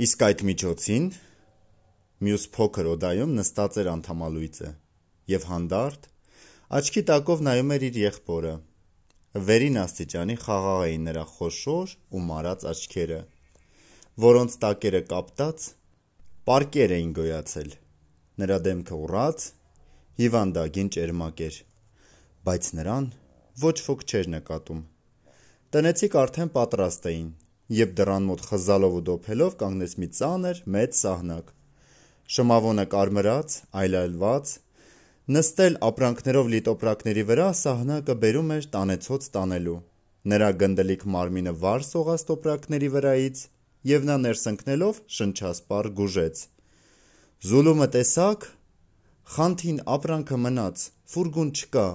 Իսկ այդ միջոցին մյուս փոքր օդայում նստած էր անթամալույծը եւ հանդարտ աչքի տակով նայում էր իր եղբորը։ Վերին աստիճանի խաղաղ էին նրա խոշոր ու մարած աչքերը, որոնց տակերը կապտած պարկեր էին գոյացել։ Նրա դեմքը ուռած հիվանդագին ճերմակ էր, բայց նրան ոչ ոք չէր նկատում։ Տնեցիկ արդեն պատրաստ էին Եվ դրան մոտ խզալով ու դոփելով կանգնեց մի ծանր մեծ սահնակ։ Շմավոնը կարմրած, այլայլված, նստել ապրանքներով լիտոպրակների վրա սահնակը բերում էր տանեցոց տանելու։ Նրա գնդելիք մարմինը վար սողաց տոպրակների վրայից եւ նա ներս ընկնելով շնչասպառ գուժեց։ Զուլումը տեսակ խանթին ապրանքը մնաց, ֆուրգուն չկա։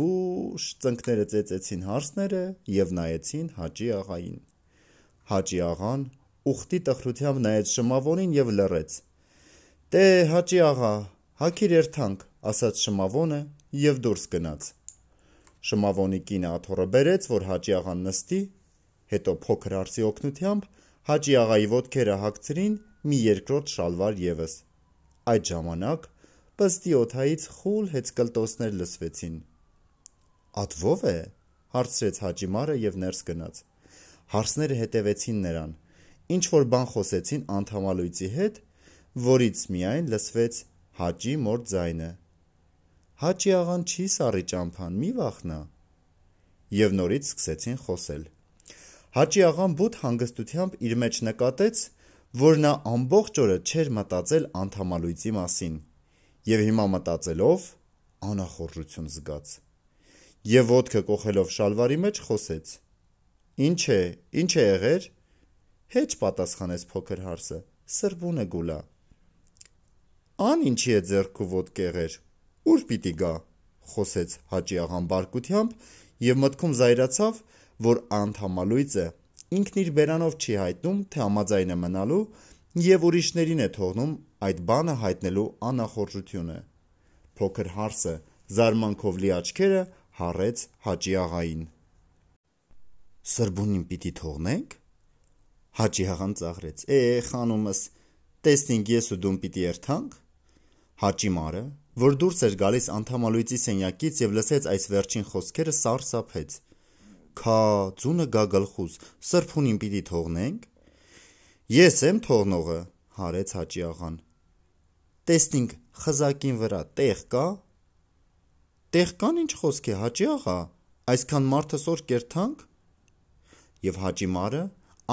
Վուշ ծնկները ծեծեցին հարսները եւ նայեցին Հաճի աղային։ Հաճի աղան ուխտի տխրությամբ նայեց Շմավոնին եւ լռեց։ Տե Հաճի աղա, հակիր երթանք, ասաց Շմավոնը եւ դուրս գնաց։ Շմավոնի կինը աթոռը բերեց, որ Հաճի աղան նստի, հետո փոքր արսի օգնությամբ Հաճի աղայի ոտքերը հագցրին մի երկրորդ շալվար եւս։ Այդ ժամանակ պստի օթայից խուլ հեծկլտոսներ լսվեցին։ Ատվով է, հարցրեց Հաճիմարը եւ ներս գնաց։ Հարցները հետևեցին նրան։ Ինչ որ բան խոսեցին անդամալույցի հետ, որից միայն լսվեց Հաճի մոր ձայնը։ Հաճի աղան չի սարի ճամփան, մի վախնա։ Եվ նորից սկսեցին խոսել։ Հաճի աղան բութ հանգստությամբ իր մեջ նկատեց, որ նա ամբողջ օրը չէր մտածել անդամալույցի մասին եւ հիմա մտածելով անախորժություն զգաց։ Եվ ոդկը կողելով շալվարի մեջ խոսեց. Ինչ է, ինչ է եղեր։ Հեչ պատասխանեց փոքր հարսը։ Սրբուն է գուլա։ Ան ինչի է ձերքու ոդկ եղեր։ Ուր պիտի գա։ Խոսեց հաճի աղան բարկությամբ եւ մտքում զայրացավ, որ անթամալույցը ինքն իր բերանով չի հայտնում, թե համաձայն է մնալու եւ ուրիշներին է թողնում այդ բանը հայտնելու անախորժությունը։ Փոքր հարսը զարմանքով լի աչքերը հառեց հաճի աղային։ Սրբունին պիտի թողնենք։ Հաճի հաղան ծաղրեց։ Է, խանումս, տեսնինք ես ու դուն պիտի երթանք։ Հաճի մարը, որ դուրս էր գալիս անթամալույցի սենյակից եւ լսեց այս վերջին խոսքերը, սարսափեց։ Քա, ծունը գագլխուս, Սրբունին պիտի թողնենք։ Ես եմ թողնողը, հարեց Հաճի աղան։ Տեսնինք խզակին վրա տեղ կա։ Տեղ կան ինչ խոսք է, Հաճի աղա։ Այսքան մարդը սոր կերթանք եւ Հաճիմարը,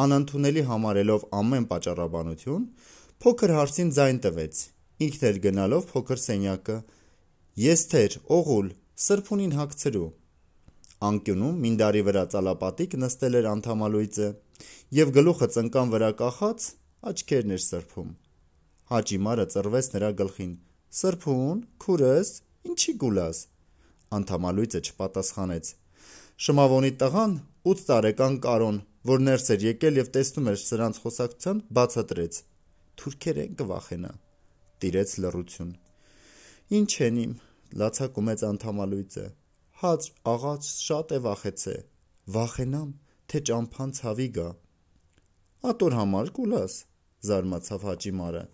անընդունելի համարելով ամեն պատճառաբանություն, փոքր հարցին ձայն տվեց, ինքն էր գնալով փոքր սենյակը։ Ես թեր, օղուլ, սրբունին հագցրու։ Անկյունում մինդարի վրա ծալապատիկ նստել էր անթամալույծը եւ գլուխը ծնկան վրա կախած աչքերն էր սրբում։ Հաճիմարը ծռվեց նրա գլխին. «Սրբուն, քուրս, ինչի գուլաս»։ Անթամալույծը չպատասխանեց։ Շմավոնի տղան 8 տարեկան Կարոն, որ ներս էր եկել եւ տեսնում էր սրանց խոսակցության, բացատրեց. «Թուրքերեն կվախենա»։ Տիրեց լռություն։ «Ինչ են իմ» լացակումեց անդամալույցը։ «Հաց, աղաց շատ է վախեցե»։ «Վախենամ, թե ճամփան ցավի գա»։ «Ատոր համար կուլաս» զարմացավ Հաճիմարը։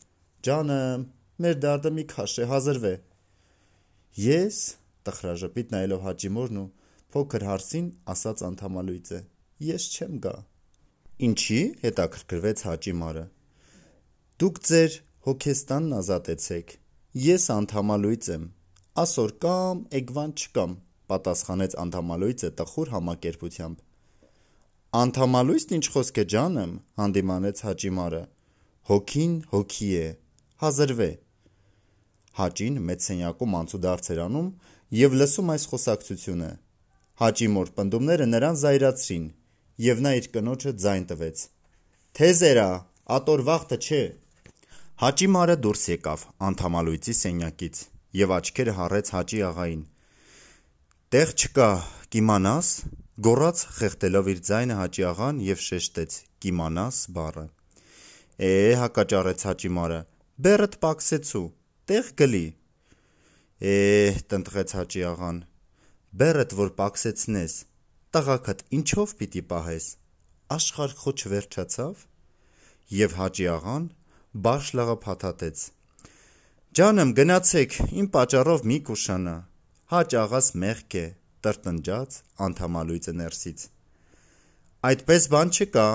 «Ջանը, մեր դարդը մի քաշ է, հազրվե»։ «Ես» տխրաժպիտ նայելով Հաճիմորն ու Փոքր հարսին ասաց անդամալույցը. Ես չեմ գա։ Ինչի՞, հետաքրքրվեց Հաճիմարը։ Դուք ձեր Հոգեստանն ազատեցեք։ Ես անդամալույց եմ։ Ասոր կամ Էգվան չկամ, պատասխանեց անդամալույցը տխուր համակերպությամբ։ Անդամալույցն ինչ խոսք է ջանեմ, հանդիմանեց Հաճիմարը։ Հոգին հոգի է, հազրվե։ Հաճին մեծ սենյակում անցուդարձ էր անում եւ լսում այս խոսակցությունը։ Հաճի մոր պնդումները նրան զայրացրին, եւ նա իր կնոջը ձայն տվեց. «Թեզերա, ատոր վախտը չէ»։ Հաճի մարը դուրս եկավ անթամալույցի սենյակից եւ աչքերը հառեց Հաճի աղային։ «Տեղ չկա, կիմանաս»։ Գոռաց խեղդելով իր ձայնը Հաճի աղան եւ շեշտեց. «Կիմանաս» բառը։ «Է, հակաճառեց Հաճի մարը, բեռդ պաքսեցու, տեղ գլի»։ «Է, տնտղեց Հաճի աղան, բերդ որ պաքսեցնես, տղակդ ինչով պիտի պահես, աշխարհ խոչ վերջացավ, եւ հաջի աղան բաշլաղը փաթաթեց։ Ջանեմ գնացեք, իմ պատճառով մի կուշանա։ Հաճ աղաս մեղք է, տրտնջած անթամալույցը ներսից։ Այդպես բան չկա,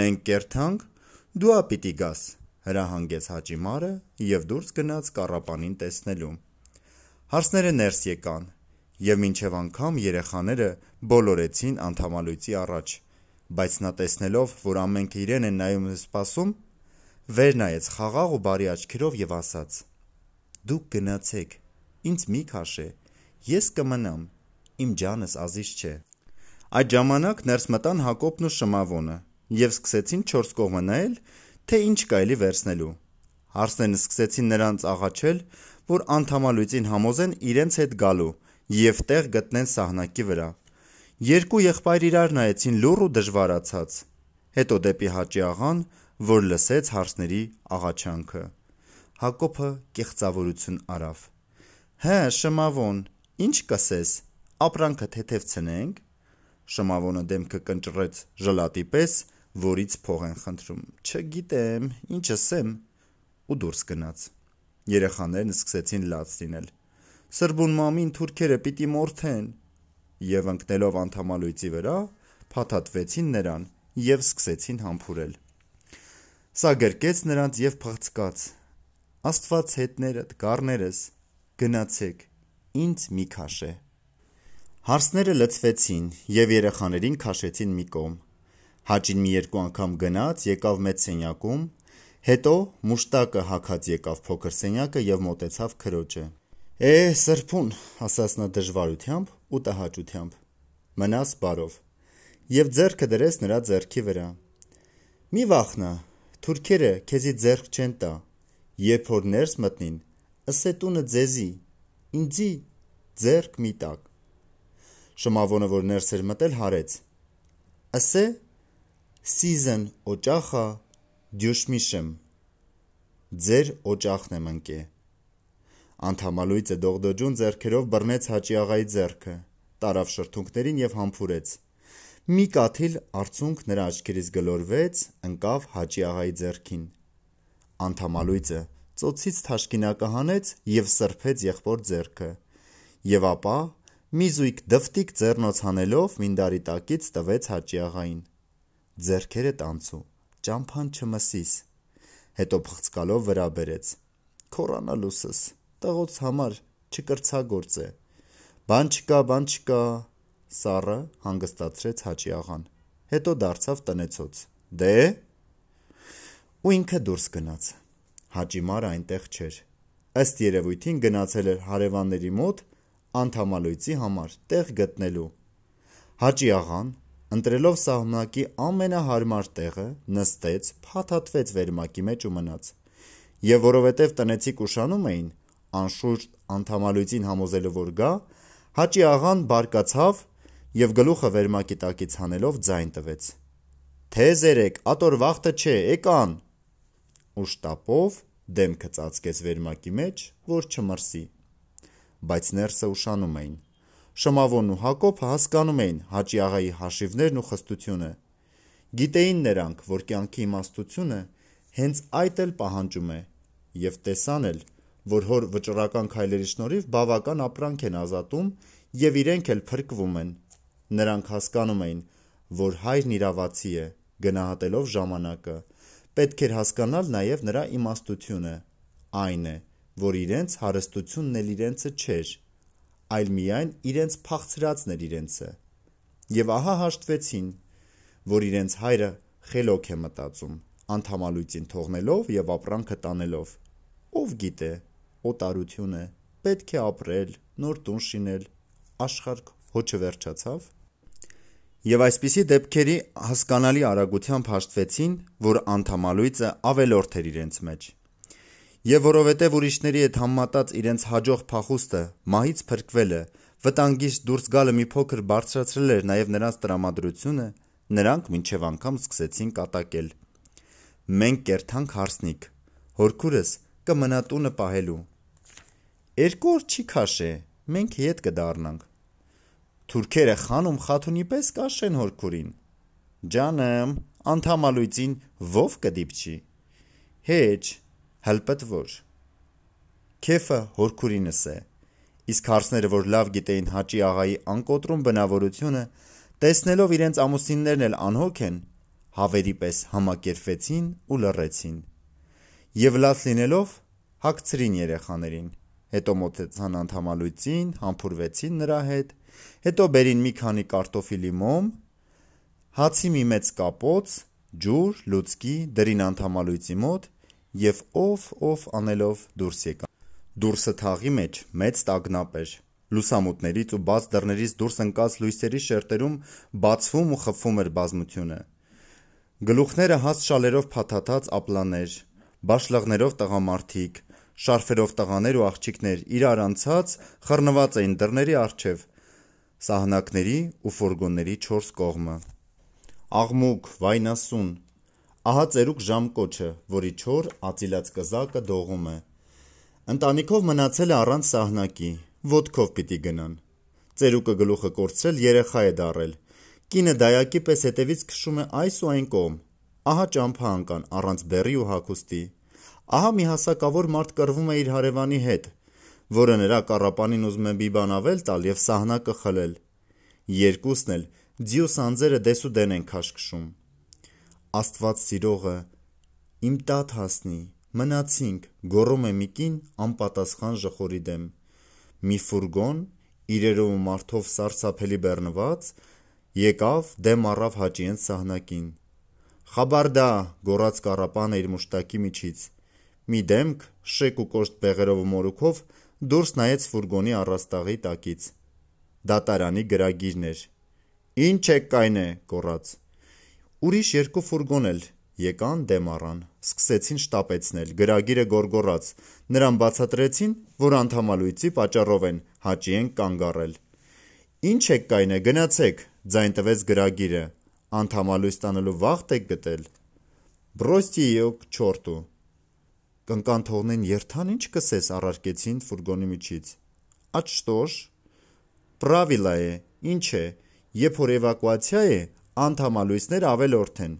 մենք կերթանք, դու ա պիտի գաս, հրահանգեց հաճի մարը եւ դուրս գնաց կառապանին տեսնելու։ Հարսները ներս եկան, եւ մինչեւ անգամ երեխաները բոլորեցին անթամալույցի առաջ, բայց նա տեսնելով, որ ամենքը իրեն են նայում ու սպասում, վեր նայեց խաղաղ ու բարի աչքերով եւ ասաց. Դուք գնացեք, ինձ մի քաշե, ես կմնամ, իմ ջանս ազիզ չէ։ Այդ ժամանակ ներս մտան Հակոբն ու Շմավոնը եւ սկսեցին 4 կողմը նայել, թե ինչ կարելի վերցնելու։ Հարսներն սկսեցին նրանց աղաչել, որ անթամալույցին համոզեն իրենց հետ գալու, եւ տեղ գտնեն սահնակի վրա։ Երկու եղբայր իրար նայեցին լուռ ու դժվարացած։ Հետո դեպի հաճի աղան, որ լսեց հարցների աղաչանքը։ Հակոբը կեղծավորություն արավ։ Հա, Շմավոն, ի՞նչ կասես։ Ապրանքը թեթև ցնենք։ Շմավոնը դեմքը կնճռեց ժլատի պես, որից փող են խնդրում։ Չգիտեմ, ինչ ասեմ ու դուրս գնաց։ Երեխաներն սկսեցին լաց լինել։ Սրբուն մամին թուրքերը պիտի մորթեն։ Եվ ընկնելով անթամալույցի վրա, փաթաթվեցին նրան եւ սկսեցին համբուրել։ Սա գրկեց նրանց եւ փղծկաց. Աստված հետներդ, գառներս, գնացեք, ինձ մի քաշե։ Հարսները լցվեցին եւ երեխաներին քաշեցին մի կողմ։ Հաճին մի երկու անգամ գնաց, եկավ մեծ սենյակում, հետո մուշտակը հակած եկավ փոքր սենյակը եւ մտեցավ քրոջը։ Է, սրբուն, ասաց նա դժվարությամբ ու տհաճությամբ։ Մնաս բարով։ Եվ ձեռքը դրեց նրա ձեռքի վրա։ Մի վախնա, թուրքերը քեզի ձեռք չեն տա։ Երբ որ ներս մտնին, ասե տունը ձեզի, ինձի ձեռք մի տակ։ Շմավոնը որ ներս էր մտել հարեց։ Ասե սիզն օջախա դյուշմիշեմ։ Ձեր օջախն եմ ընկե։ Անթամալույծը դողդոջուն зерքերով բռնեց Հաճի աղայի зерքը, տարավ շրթունքներին եւ համբուրեց։ Մի կաթիլ արցունք նրա աչքերից գլորվեց, ընկավ Հաճի աղայի зерքին։ Անթամալույծը ծոցից թաշկինակը հանեց եւ սրբեց եղբոր зерքը։ Եվ ապա մի զույգ դվտիկ ձեռնոց հանելով մինդարի տակից տվեց Հաճի աղային։ Ձերքերը տանցու, ճամփան չմսիս։ Հետո փղծկալով վրա բերեց։ Քորանալուսս տղոց համար չկրցագործե։ Բան չկա, բան չկա, սառը հանգստացրեց հաճի աղան։ Հետո դարձավ տնեցոց։ Դե ու ինքը դուրս գնաց։ Հաճի մարը այնտեղ չէր։ Ըստ երևույթին գնացել էր հարևանների մոտ անթամալույցի համար տեղ գտնելու։ Հաճի աղան ընտրելով սահմնակի ամենահարմար տեղը, նստեց, փաթաթվեց վերմակի մեջ ու մնաց։ Եվ որովհետև տնեցիկ ուշանում էին, անշուշտ անթամալույցին համոզելու որ գա, Հաճի աղան բարկացավ եւ գլուխը վերմակի տակից հանելով ձայն տվեց. «Թե զերեք, ատոր վախտը չէ, եկան»։ Ու շտապով դեմքը ծածկեց վերմակի մեջ, որ չմրսի։ Բայց ներսը ուշանում էին։ Շմավոն ու Հակոբը հասկանում էին Հաճի աղայի հաշիվներն ու խստությունը։ Գիտեին նրանք, որ կյանքի իմաստությունը հենց այդ էլ պահանջում է, եւ տեսան էլ, որ հոր վճռական քայլերի շնորհիվ բավական ապրանք են ազատում եւ իրենք էլ փրկվում են։ Նրանք հասկանում էին, որ հայրն իրավացի է, գնահատելով ժամանակը։ Պետք էր հասկանալ նաեւ նրա իմաստությունը։ Այն է, որ իրենց հարստությունն էլ իրենցը չէր, այլ միայն իրենց փախցրածն էր իրենցը։ Եվ ահա հաշտվեցին, որ իրենց հայրը խելոք է մտածում, անթամալույցին թողնելով եւ ապրանքը տանելով։ Ով գիտե, օտարություն է, պետք է ապրել, նոր տուն շինել, աշխարհ հոչը վերջացավ։ Եվ այսպիսի դեպքերի հասկանալի արագությամբ հաշտվեցին, որ անդամալույցը ավելորդ էր իրենց մեջ։ Եվ որովհետև ուրիշների հետ համատած իրենց հաջող փախուստը, մահից փրկվելը, վտանգից դուրս գալը մի փոքր բարձրացրել էր նաև նրանց տրամադրությունը, նրանք մինչև անգամ սկսեցին կատակել։ Մենք կերթանք հարսնիկ։ Հորքուրս կմնա տունը պահելու, Երկու օր չի քաշե, մենք հետ կդառնանք։ Թուրքերը խանում խաթունի պես կաշեն հորքուրին։ Ջանեմ, անթամալույցին ով կդիպչի։ Հեչ, հլպտվոր։ Քեֆը հորքուրինս է։ Իսկ հարցները, որ լավ գիտեին Հաճի աղայի անկոտրում բնավորությունը, տեսնելով իրենց ամուսիններն էլ անհոգ են, հավերի պես համակերպվեցին ու լռեցին։ Եվ լաց լինելով, հակցրին երեխաներին հետո մոտեցան անդամալույցին, համբուրվեցին նրա հետ, հետո բերին մի քանի կարտոֆիլի մոմ, հացի մի մեծ կապոց, ջուր, լուցկի դրին անդամալույցի մոտ եւ ով ով անելով դուրս եկա։ Դուրսը թաղի մեջ մեծ տագնապ էր։ Լուսամուտներից ու բաց դռներից դուրս ընկած լույսերի շերտերում բացվում ու խփվում էր բազմությունը։ Գլուխները հաստ շալերով փաթաթած ապլաներ, բաշլաղներով տղամարդիկ, Շարֆերով տղաներ ու աղջիկներ իրար անցած խռնված էին դռների առջև, սահնակների ու ֆուրգոնների 4 կողմը։ Աղմուկ, վայնասուն։ Ահա ծերուկ ժամկոչը, որի 4 ածիլած կզակը դողում է։ Ընտանիքով մնացել է առանց սահնակի, ոդկով պիտի գնան։ Ծերուկը գլուխը կորցրել երեխա է դարել։ Կինը դայակի պես հետևից քշում է այս ու այն կողմ։ Ահա ճամփա անկան առանց բերի ու հագուստի ահա մի հասակավոր մարդ կռվում է իր հարևանի հետ, որը նրա կառապանին ուզում է մի բան ավել տալ եւ սահնակը խլել։ Երկուսն էլ ձյու սանձերը դեսու դեն են քաշքշում։ Աստված սիրողը իմ տատ հասնի, մնացինք, գոռում է Միկին անպատասխան ժխորի դեմ։ Մի ֆուրգոն, իրերով մարդով սարսափելի բեռնված, եկավ դեմ առավ հաճիեն սահնակին։ Խաբարդա, գոռաց կարապանը իր մուշտակի միջից։ Մի դեմք շեկ ու կոշտ բեղերով ու մորուքով դուրս նայեց ֆուրգոնի առաստաղի տակից։ Դատարանի գրագիրն էր։ Ինչ եք կայնե, գոռաց։ Ուրիշ երկու ֆուրգոն էլ եկան դեմ առան, սկսեցին շտապեցնել։ Գրագիրը գորգորաց։ Նրան բացատրեցին, որ անթամալույցի պատճառով են հաճի են կանգ առել։ Ինչ եք կայնե, գնացեք, ձայն տվեց գրագիրը։ Անթամալույց տանելու վաղտ եք գտել։ Բրոստի եկ չորտու Կնկան թողնեն երթան ինչ կսես առարկեցին ֆուրգոնի միջից։ Աջ շտոր Պրավիլա է, ինչ է, երբ որ էվակուացիա է, անդամալույսներ ավելորդ են։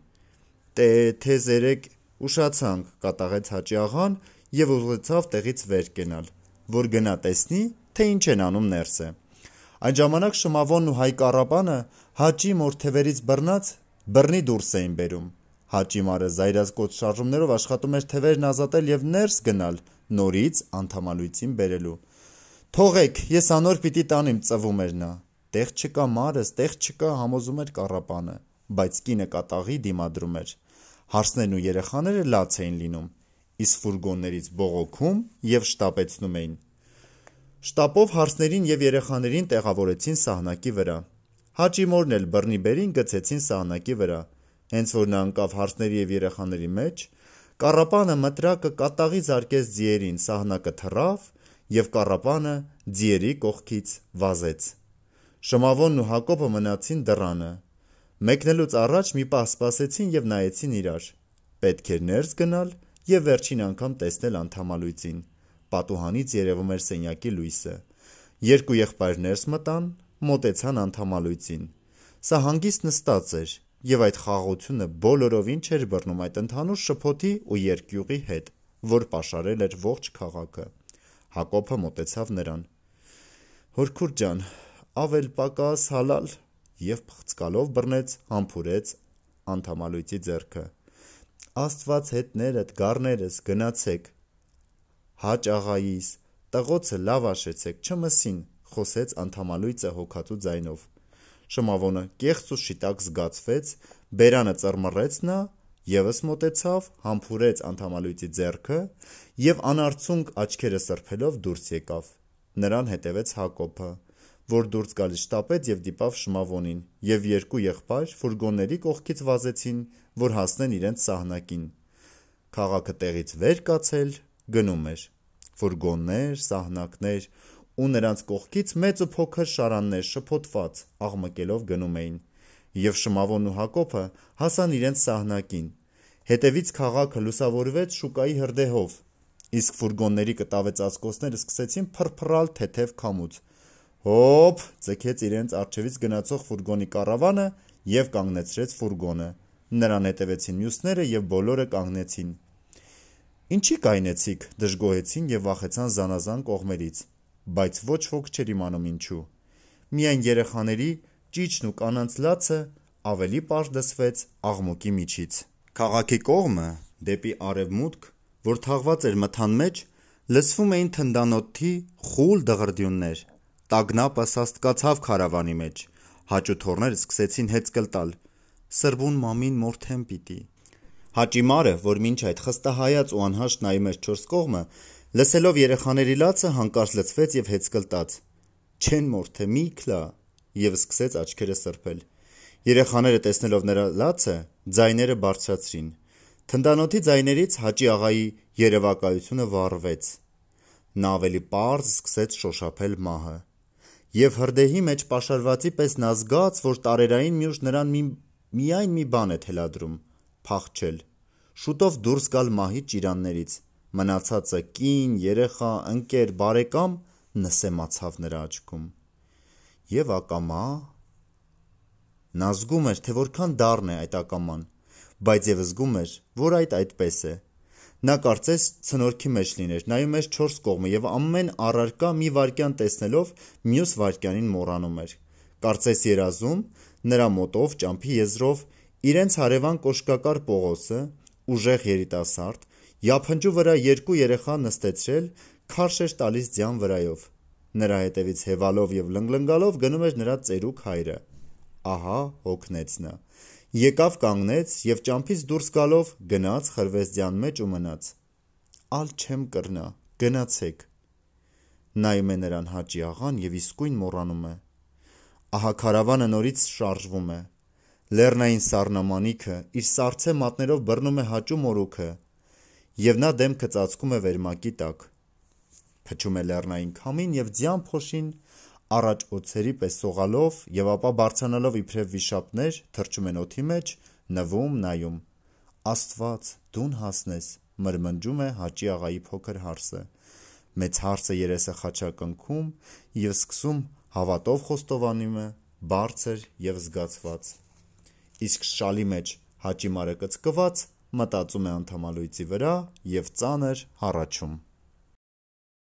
Տե Թ3 ուշացանք, կատաղեց Հաճի աղան եւ ուզեցավ տեղից վեր կենալ, որ գնա տեսնի, թե ինչ են անում ներսը։ Այն ժամանակ Շմավոնն ու Հայկ Արաբանը Հաճի մորթևերից բռնած բռնի դուրս էին բերում։ Հաճիմարը զայրազգոց շարժումներով աշխատում էր թևերն ազատել եւ ներս գնալ, նորից անթամալույցին բերելու։ «Թողեք, ես անոր պիտի տանիմ», ծվում էր նա։ Տեղ չկա մարս, տեղ չկա, համոզում էր կառապանը, բայց կինը կատաղի դիմադրում էր։ Հարսներն ու երեխաները լաց էին լինում, իսկ ֆուրգոններից բողոքում եւ շտապեցնում էին։ Շտապով հարսներին եւ երեխաներին տեղավորեցին սահնակի վրա։ Հաճիմորն էլ բռնի բերին գցեցին սահնակի վրա։ Հենց որ նա ընկավ հարցների եւ երեխաների մեջ, Կարապանը մտրակը կատաղի զարկեց ձիերին, սահնակը թռավ եւ Կարապանը ձիերի կողքից վազեց։ Շմավոնն ու Հակոբը մնացին դռանը։ Մեկնելուց առաջ մի պահ սպասեցին եւ նայեցին իրար։ Պետք էր ներս գնալ եւ վերջին անգամ տեսնել անթամալույցին։ Պատուհանից երևում էր սենյակի լույսը։ Երկու եղբայր ներս մտան, մոտեցան անթամալույցին։ Սա հանգիստ նստած էր, եւ այդ խաղաղությունը բոլորովին չէր բռնում այդ ընդհանուր շփոթի ու երկյուղի հետ, որ pašարել էր ողջ քաղաքը։ Հակոբը մտեցավ նրան։ Հորքուր ջան, ավել պակաս հալալ եւ փղծկալով բռնեց, համբուրեց անթամալույցի ձեռքը։ Աստված հետներդ գառներս գնացեք։ Հաճ աղայիս, տղոցը լավ աշեցեք, չմսին, խոսեց անթամալույցը հոգածու ձայնով։ Շմավոնը կեղծ ու շիտակ զգացվեց, բերանը ծռմռեց նա, եւս մտեցավ, համբուրեց անթամալույթի ձեռքը եւ անարցունք աչքերը սրբելով դուրս եկավ։ Նրան հետևեց Հակոբը, որ դուրս գալիս շտապեց եւ դիպավ Շմավոնին, եւ երկու եղբայր ֆուրգոնների կողքից վազեցին, որ հասնեն իրենց սահնակին։ Խաղակը տեղից վեր կացել, գնում էր։ Ֆուրգոններ, սահնակներ, ու նրանց կողքից մեծը փոքր շարաններ շփոթված աղմկելով գնում էին։ Եվ Շմավոնն ու Հակոբը հասան իրենց սահնակին։ Հետևից քաղաքը լուսավորվեց շուկայի հրդեհով, իսկ ֆուրգոնների կտավեց ասկոսները սկսեցին փրփռալ թեթև քամուց։ Հոփ, ձգեց իրենց արջևից գնացող ֆուրգոնի կարավանը եւ կանգնեցրեց ֆուրգոնը։ Նրան հետևեցին մյուսները եւ բոլորը կանգնեցին։ Ինչի կայնեցիք, դժգոհեցին եւ վախեցան զանազան կողմերից բայց ոչ ոք չէր իմանում ինչու։ Միայն երեխաների ճիճն ու կանանց լացը ավելի པարզ լսվեց աղմուկի միջից։ Քաղաքի կողմը դեպի արևմուտք, որ թաղված էր մթան մեջ, լսվում էին թնդանոթի խուլ դղրդյուններ։ Տագնապը սաստկացավ քարավանի մեջ։ Հաճութորները սկսեցին հեծկել տալ։ Սրբուն մամին մորթեմ պիտի։ Հաճիմարը, որ մինչ այդ խստահայաց ու անհաշ նայում էր չորս կողմը, Լսելով երեխաների լացը հանկարծ լցվեց եւ հեծկլտաց։ Չեն մորթե մի քլա եւ սկսեց աչքերը սրբել։ Երեխաները տեսնելով նրա լացը, ձայները բարձրացրին։ Թնդանոթի ձայներից Հաճի աղայի երևակայությունը վառվեց։ Նա ավելի པարզ սկսեց շոշափել մահը։ Եվ հրդեհի մեջ pašարվածի պես նա զգաց, որ տարերային մյուշ նրան մի միայն մի բան է թելադրում՝ փախչել։ Շուտով դուրս գալ մահի ճիրաններից։ Մնացածը կին, երեխա, ընկեր, բարեկամ նսեմացավ նրա աչքում։ Եվ ակամա նա զգում էր, թե որքան դառն է այդ ակաման, բայց եւ զգում էր, որ այդ այդպես է։ Նա կարծես ցնորքի մեջ լիներ, նայում էր չորս կողմը եւ ամեն առարկա մի վարքյան տեսնելով մյուս վարքյանին մոռանում էր։ Կարծես երազում նրա մոտով ճամփի եզրով իրենց հարևան կոշկակար Պողոսը, ուժեղ երիտասարդ, Յափնջու վրա երկու երեխա նստեցրել, քարշ էր տալիս ձյան վրայով։ Նրա հետևից հևալով եւ լնգլնգալով գնում էր նրա ծերուկ հայրը։ Ահա հոգնեց նա։ Եկավ կանգնեց եւ ճամփից դուրս գալով գնաց խրվեց ձյան մեջ ու մնաց։ Ալ չեմ կռնա, գնացեք։ Նայում է նրան հաճի աղան եւ իսկույն մոռանում է։ Ահա քարավանը նորից շարժվում է։ Լեռնային սառնամանիքը իր սառցե մատներով բռնում է հաճու մորուքը, եւ նա դեմքը ծածկում է վերմակի տակ։ Փչում է լեռնային քամին եւ ձյան փոշին առաջ օծերի պես սողալով եւ ապա բարձանալով իբրև վիշապներ թրջում են օթի մեջ, նվում, նայում։ Աստված, դուն հասնես, մրմնջում է Հաճի աղայի փոքր հարսը։ Մեծ հարսը երեսը խաչակնքում եւ սկսում հավատով խոստովանումը բարձր եւ զգացված։ Իսկ շալի մեջ Հաճի մարը կծկված մտածում է անդամալույծի վրա եւ ծանր հառաչում։